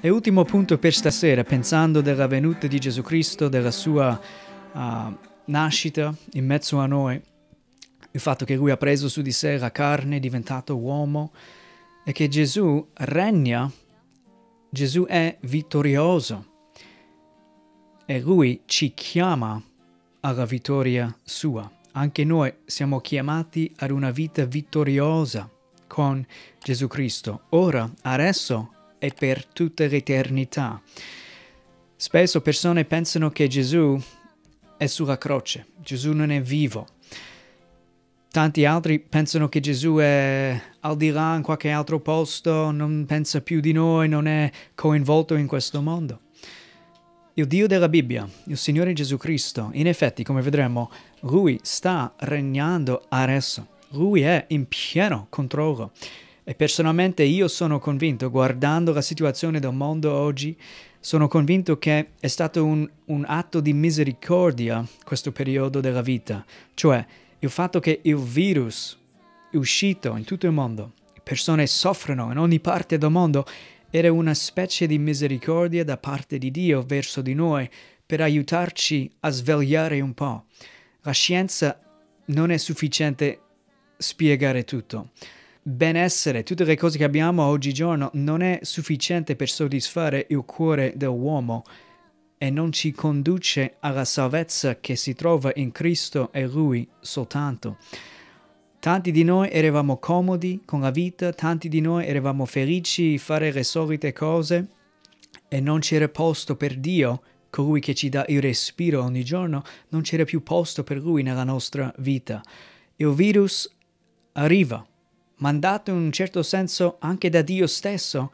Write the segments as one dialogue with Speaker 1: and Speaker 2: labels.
Speaker 1: E ultimo punto per stasera, pensando della venuta di Gesù Cristo, della sua uh, nascita in mezzo a noi, il fatto che lui ha preso su di sé la carne, è diventato uomo e che Gesù regna, Gesù è vittorioso e lui ci chiama alla vittoria sua. Anche noi siamo chiamati ad una vita vittoriosa con Gesù Cristo. Ora, adesso, e per tutta l'eternità. Spesso persone pensano che Gesù è sulla croce, Gesù non è vivo. Tanti altri pensano che Gesù è al di là in qualche altro posto, non pensa più di noi, non è coinvolto in questo mondo. Il Dio della Bibbia, il Signore Gesù Cristo, in effetti, come vedremo, Lui sta regnando adesso. Lui è in pieno controllo. E personalmente io sono convinto, guardando la situazione del mondo oggi, sono convinto che è stato un, un atto di misericordia questo periodo della vita, cioè il fatto che il virus è uscito in tutto il mondo, persone soffrono in ogni parte del mondo, era una specie di misericordia da parte di Dio verso di noi per aiutarci a svegliare un po'. La scienza non è sufficiente spiegare tutto benessere, tutte le cose che abbiamo oggigiorno, non è sufficiente per soddisfare il cuore dell'uomo e non ci conduce alla salvezza che si trova in Cristo e Lui soltanto. Tanti di noi eravamo comodi con la vita, tanti di noi eravamo felici di fare le solite cose e non c'era posto per Dio, colui che ci dà il respiro ogni giorno, non c'era più posto per Lui nella nostra vita. Il virus arriva mandato in un certo senso anche da Dio stesso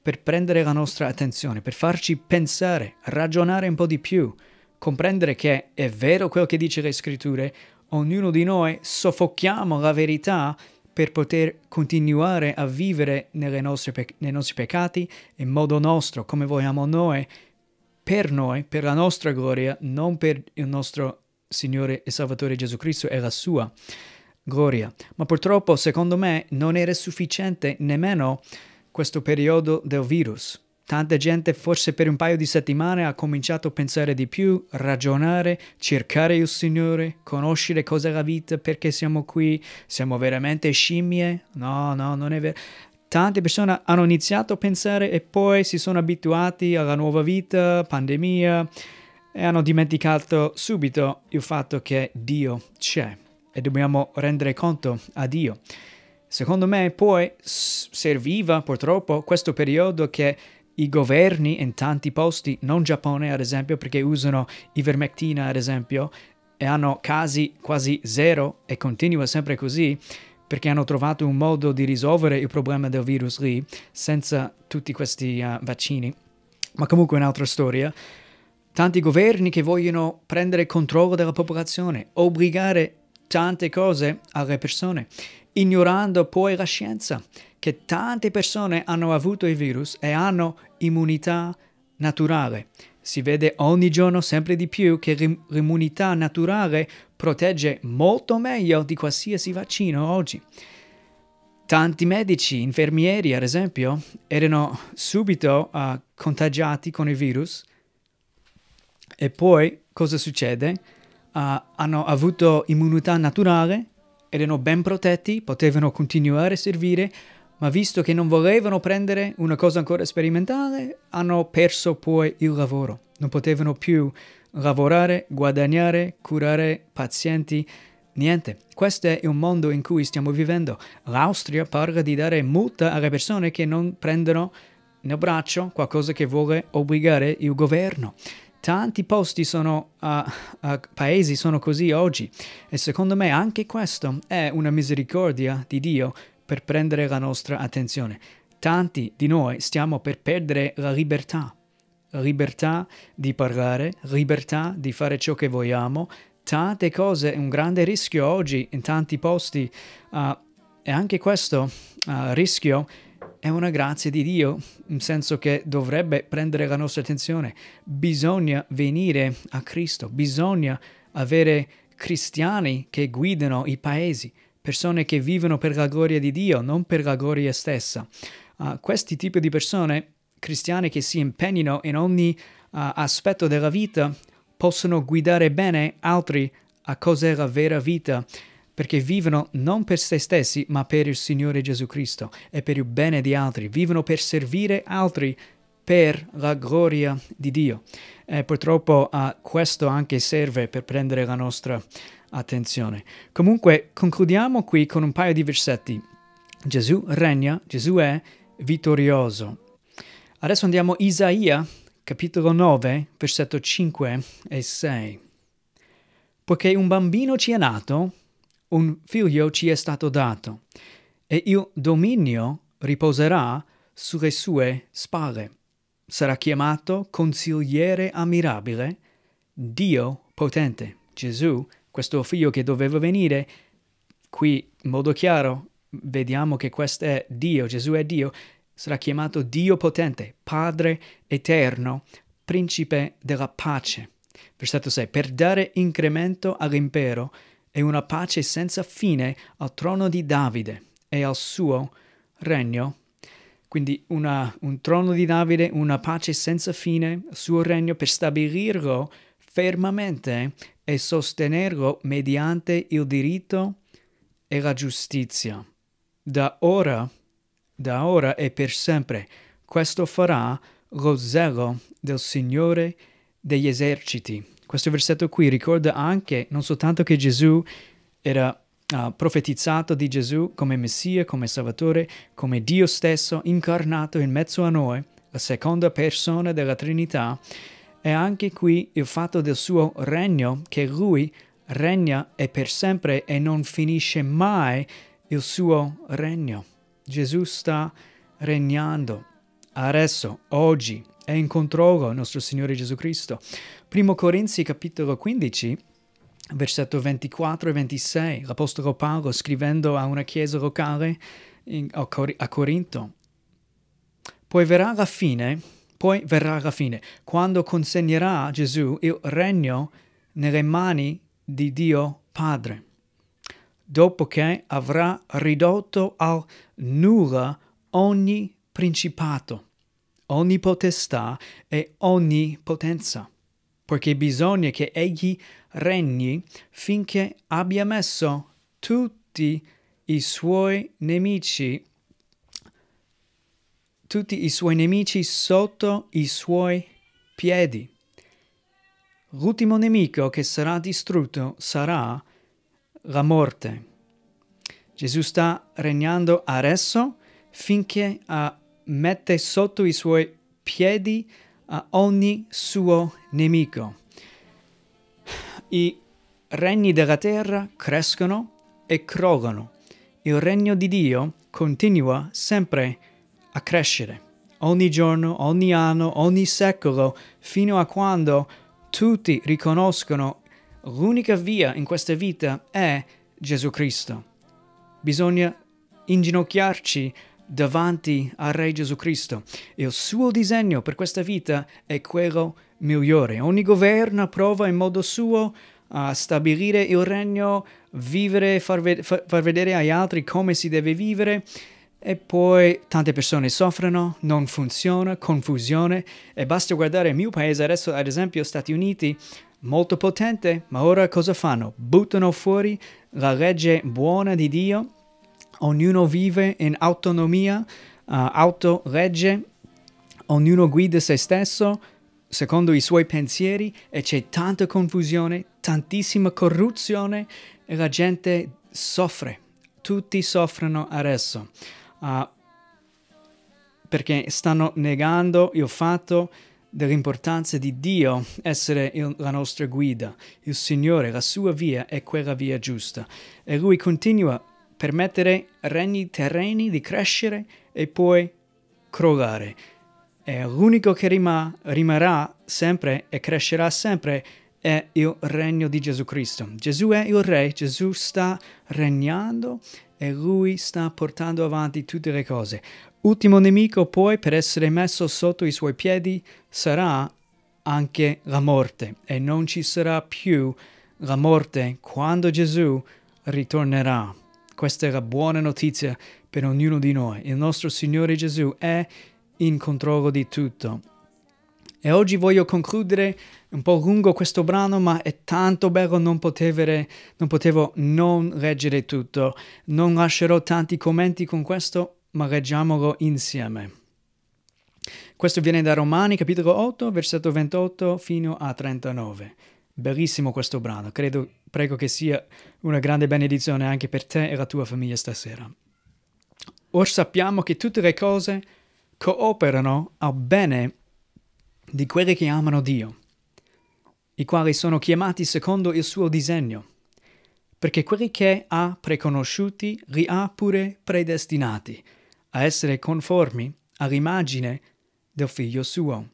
Speaker 1: per prendere la nostra attenzione, per farci pensare, ragionare un po' di più, comprendere che è vero quello che dice le scritture, ognuno di noi soffochiamo la verità per poter continuare a vivere pe- nei nostri peccati in modo nostro, come vogliamo noi, per noi, per la nostra gloria, non per il nostro Signore e Salvatore Gesù Cristo e la sua gloria. Ma purtroppo, secondo me, non era sufficiente nemmeno questo periodo del virus. Tanta gente forse per un paio di settimane ha cominciato a pensare di più, ragionare, cercare il Signore, conoscere cos'è la vita, perché siamo qui, siamo veramente scimmie? No, no, non è vero. Tante persone hanno iniziato a pensare e poi si sono abituati alla nuova vita, pandemia, e hanno dimenticato subito il fatto che Dio c'è e dobbiamo rendere conto a Dio. Secondo me poi serviva purtroppo questo periodo che i governi in tanti posti, non Giappone ad esempio, perché usano ivermectina ad esempio, e hanno casi quasi zero e continua sempre così, perché hanno trovato un modo di risolvere il problema del virus lì senza tutti questi uh, vaccini. Ma comunque un'altra storia. Tanti governi che vogliono prendere controllo della popolazione, obbligare tante cose alle persone, ignorando poi la scienza che tante persone hanno avuto il virus e hanno immunità naturale. Si vede ogni giorno sempre di più che l'immunità naturale protegge molto meglio di qualsiasi vaccino oggi. Tanti medici, infermieri ad esempio, erano subito uh, contagiati con il virus. E poi cosa succede? uh, hanno avuto immunità naturale, erano ben protetti, potevano continuare a servire, ma visto che non volevano prendere una cosa ancora sperimentale, hanno perso poi il lavoro. Non potevano più lavorare, guadagnare, curare pazienti, niente. Questo è il mondo in cui stiamo vivendo. L'Austria parla di dare multa alle persone che non prendono nel braccio qualcosa che vuole obbligare il governo. Tanti posti sono, uh, uh, paesi sono così oggi e secondo me anche questo è una misericordia di Dio per prendere la nostra attenzione. Tanti di noi stiamo per perdere la libertà, la libertà di parlare, libertà di fare ciò che vogliamo, tante cose, un grande rischio oggi in tanti posti uh, e anche questo rischio è una grazia di Dio, nel senso che dovrebbe prendere la nostra attenzione. Bisogna venire a Cristo, bisogna avere cristiani che guidano i paesi, persone che vivono per la gloria di Dio, non per la gloria stessa. Uh, questi tipi di persone, cristiane che si impegnano in ogni uh, aspetto della vita, possono guidare bene altri a cos'è la vera vita perché vivono non per se stessi, ma per il Signore Gesù Cristo e per il bene di altri, vivono per servire altri per la gloria di Dio. E purtroppo uh, questo anche serve per prendere la nostra attenzione. Comunque concludiamo qui con un paio di versetti. Gesù regna, Gesù è vittorioso. Adesso andiamo a Isaia, capitolo 9, versetto 5 e 6. Poiché un bambino ci è nato, un figlio ci è stato dato, e il dominio riposerà sulle sue spalle. Sarà chiamato consigliere ammirabile, Dio potente. Gesù, questo figlio che doveva venire, qui in modo chiaro vediamo che questo è Dio, Gesù è Dio, sarà chiamato Dio potente, Padre eterno, principe della pace. Versetto 6. Per dare incremento all'impero e una pace senza fine al trono di Davide e al suo regno. Quindi una, un trono di Davide, una pace senza fine, al suo regno per stabilirlo fermamente e sostenerlo mediante il diritto e la giustizia. Da ora, da ora e per sempre, questo farà lo zelo del Signore degli eserciti questo versetto qui ricorda anche non soltanto che Gesù era uh, profetizzato di Gesù come Messia, come Salvatore, come Dio stesso incarnato in mezzo a noi, la seconda persona della Trinità, e anche qui il fatto del suo regno, che lui regna e per sempre e non finisce mai il suo regno. Gesù sta regnando adesso, oggi, e incontrò il nostro Signore Gesù Cristo. 1 Corinzi capitolo 15 versetto 24 e 26, l'Apostolo Paolo scrivendo a una chiesa locale in, a, Cor a, Corinto. Poi verrà la fine, poi verrà la fine, quando consegnerà Gesù il regno nelle mani di Dio Padre, dopo che avrà ridotto al nulla ogni principato ogni potestà e ogni potenza, perché bisogna che egli regni finché abbia messo tutti i suoi nemici tutti i suoi nemici sotto i suoi piedi. L'ultimo nemico che sarà distrutto sarà la morte. Gesù sta regnando adesso finché ha mette sotto i suoi piedi a ogni suo nemico. I regni della terra crescono e crollano. Il regno di Dio continua sempre a crescere, ogni giorno, ogni anno, ogni secolo, fino a quando tutti riconoscono l'unica via in questa vita è Gesù Cristo. Bisogna inginocchiarci davanti al Re Gesù Cristo e il suo disegno per questa vita è quello migliore. Ogni governo prova in modo suo a stabilire il regno, vivere, far, ve far vedere agli altri come si deve vivere e poi tante persone soffrono, non funziona, confusione e basta guardare il mio paese adesso, ad esempio Stati Uniti, molto potente, ma ora cosa fanno? Buttano fuori la legge buona di Dio ognuno vive in autonomia, uh, eh, autoregge, ognuno guida se stesso secondo i suoi pensieri e c'è tanta confusione, tantissima corruzione e la gente soffre, tutti soffrono adesso. Uh, perché stanno negando il fatto dell'importanza di Dio essere il, la nostra guida, il Signore, la sua via è quella via giusta. E lui continua permettere regni terreni di crescere e poi crollare. E l'unico che rima, rimarrà sempre e crescerà sempre è il regno di Gesù Cristo. Gesù è il re, Gesù sta regnando e lui sta portando avanti tutte le cose. Ultimo nemico poi per essere messo sotto i suoi piedi sarà anche la morte e non ci sarà più la morte quando Gesù ritornerà. Questa è la buona notizia per ognuno di noi. Il nostro Signore Gesù è in controllo di tutto. E oggi voglio concludere un po' lungo questo brano, ma è tanto bello, non, potevere, non potevo non leggere tutto. Non lascerò tanti commenti con questo, ma leggiamolo insieme. Questo viene da Romani, capitolo 8, versetto 28 fino a 39. Bellissimo questo brano, credo Prego che sia una grande benedizione anche per te e la tua famiglia stasera. Or sappiamo che tutte le cose cooperano al bene di quelli che amano Dio, i quali sono chiamati secondo il suo disegno, perché quelli che ha preconosciuti li ha pure predestinati a essere conformi all'immagine del figlio suo,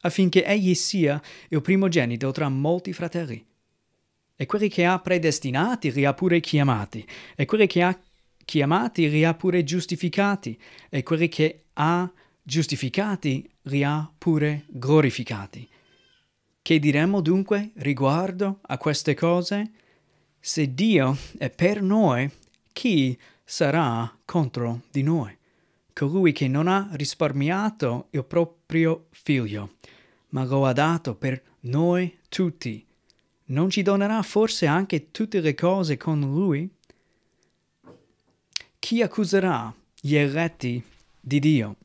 Speaker 1: affinché egli sia il primogenito tra molti fratelli e quelli che ha predestinati li ha pure chiamati, e quelli che ha chiamati li ha pure giustificati, e quelli che ha giustificati li ha pure glorificati. Che diremo dunque riguardo a queste cose? Se Dio è per noi, chi sarà contro di noi? Colui che non ha risparmiato il proprio figlio, ma lo ha dato per noi tutti non ci donerà forse anche tutte le cose con lui? Chi accuserà gli eletti di Dio?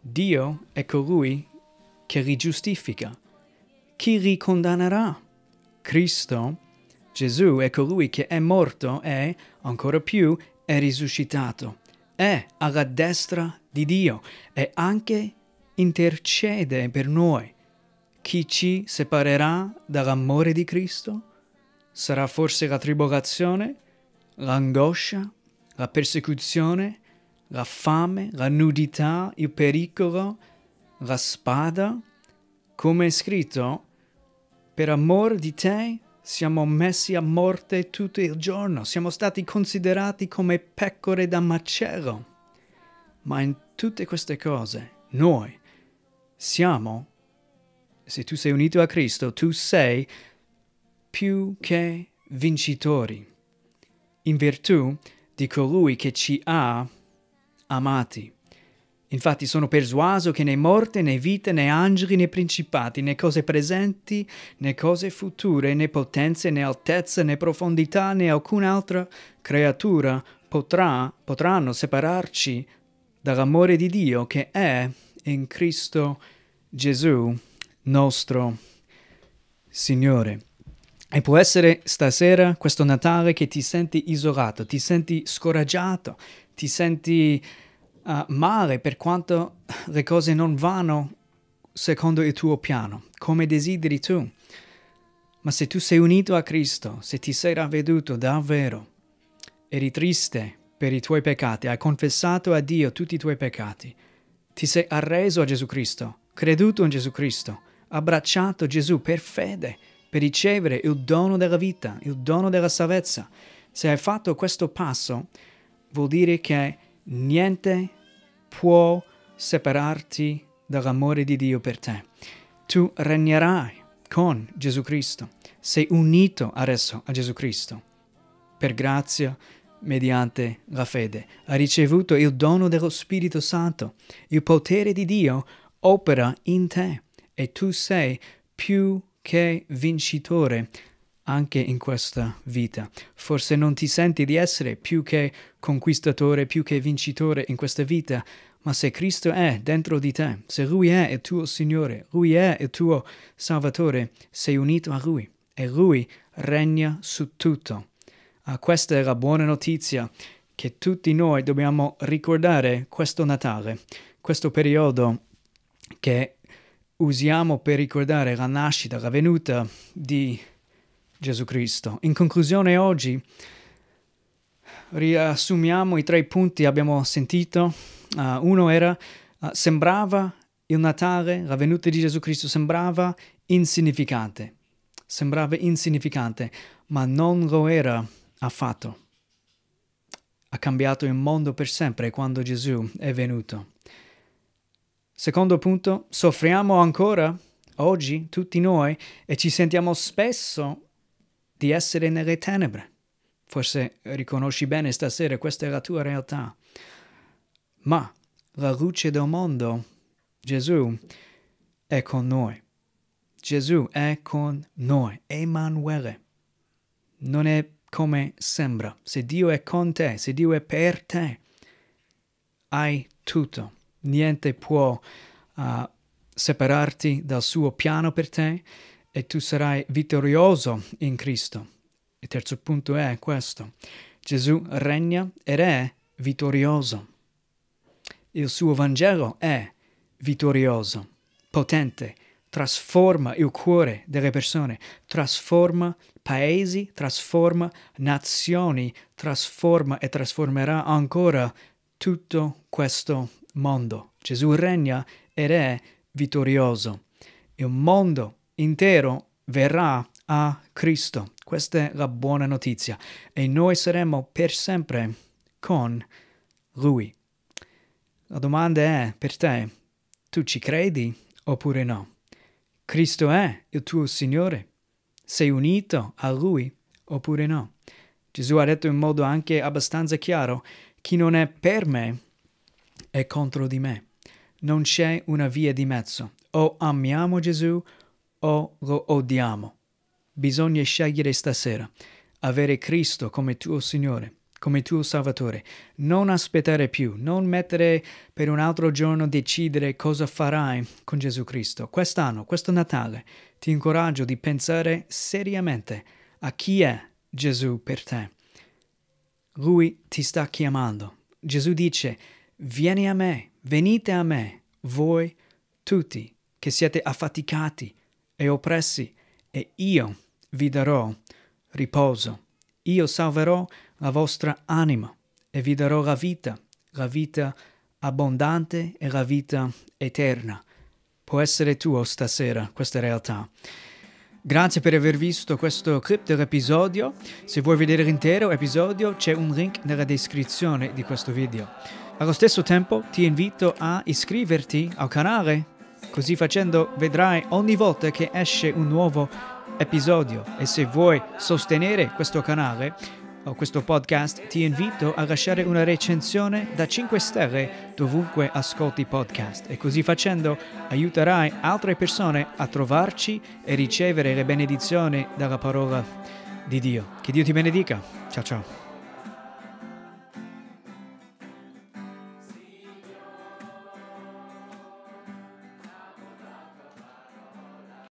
Speaker 1: Dio è colui che li giustifica. Chi li condannerà? Cristo, Gesù è colui che è morto e, ancora più, è risuscitato. È alla destra di Dio e anche intercede per noi. Chi ci separerà dall'amore di Cristo? Sarà forse la tribolazione, l'angoscia, la persecuzione, la fame, la nudità, il pericolo, la spada? Come è scritto, per amor di te siamo messi a morte tutto il giorno, siamo stati considerati come pecore da macello. Ma in tutte queste cose noi siamo se tu sei unito a Cristo, tu sei più che vincitori, in virtù di colui che ci ha amati. Infatti sono persuaso che né morte, né vita, né angeli, né principati, né cose presenti, né cose future, né potenze, né altezza, né profondità, né alcun'altra creatura potrà, potranno separarci dall'amore di Dio che è in Cristo Gesù nostro Signore. E può essere stasera, questo Natale, che ti senti isolato, ti senti scoraggiato, ti senti uh, male per quanto le cose non vanno secondo il tuo piano, come desideri tu. Ma se tu sei unito a Cristo, se ti sei ravveduto davvero, eri triste per i tuoi peccati, hai confessato a Dio tutti i tuoi peccati, ti sei arreso a Gesù Cristo, creduto in Gesù Cristo, abbracciato Gesù per fede, per ricevere il dono della vita, il dono della salvezza. Se hai fatto questo passo, vuol dire che niente può separarti dall'amore di Dio per te. Tu regnerai con Gesù Cristo, sei unito adesso a Gesù Cristo, per grazia, mediante la fede. Hai ricevuto il dono dello Spirito Santo, il potere di Dio opera in te e tu sei più che vincitore anche in questa vita. Forse non ti senti di essere più che conquistatore, più che vincitore in questa vita, ma se Cristo è dentro di te, se Lui è il tuo Signore, Lui è il tuo Salvatore, sei unito a Lui e Lui regna su tutto. Ah, questa è la buona notizia che tutti noi dobbiamo ricordare questo Natale, questo periodo che usiamo per ricordare la nascita, la venuta di Gesù Cristo. In conclusione oggi riassumiamo i tre punti che abbiamo sentito. Uh, uno era, uh, sembrava il Natale, la venuta di Gesù Cristo sembrava insignificante, sembrava insignificante, ma non lo era affatto. Ha cambiato il mondo per sempre quando Gesù è venuto. Secondo punto, soffriamo ancora oggi tutti noi e ci sentiamo spesso di essere nelle tenebre. Forse riconosci bene stasera, questa è la tua realtà. Ma la luce del mondo, Gesù, è con noi. Gesù è con noi, Emanuele. Non è come sembra. Se Dio è con te, se Dio è per te, hai tutto. Niente può uh, separarti dal suo piano per te e tu sarai vittorioso in Cristo. Il terzo punto è questo. Gesù regna ed è vittorioso. Il suo Vangelo è vittorioso, potente, trasforma il cuore delle persone, trasforma paesi, trasforma nazioni, trasforma e trasformerà ancora tutto questo mondo. Gesù regna ed è vittorioso. Il mondo intero verrà a Cristo. Questa è la buona notizia e noi saremo per sempre con Lui. La domanda è per te, tu ci credi oppure no? Cristo è il tuo Signore? Sei unito a Lui oppure no? Gesù ha detto in modo anche abbastanza chiaro, chi non è per me è contro di me. Non c'è una via di mezzo. O amiamo Gesù o lo odiamo. Bisogna scegliere stasera, avere Cristo come tuo Signore, come tuo Salvatore. Non aspettare più, non mettere per un altro giorno decidere cosa farai con Gesù Cristo. Quest'anno, questo Natale, ti incoraggio di pensare seriamente a chi è Gesù per te. Lui ti sta chiamando. Gesù dice, Vieni a me, venite a me, voi tutti che siete affaticati e oppressi, e io vi darò riposo. Io salverò la vostra anima e vi darò la vita, la vita abbondante e la vita eterna. Può essere tuo stasera questa realtà. Grazie per aver visto questo clip dell'episodio. Se vuoi vedere l'intero episodio c'è un link nella descrizione di questo video. Allo stesso tempo ti invito a iscriverti al canale, così facendo vedrai ogni volta che esce un nuovo episodio e se vuoi sostenere questo canale o questo podcast ti invito a lasciare una recensione da 5 stelle dovunque ascolti podcast e così facendo aiuterai altre persone a trovarci e ricevere le benedizioni dalla parola di Dio. Che Dio ti benedica. Ciao ciao.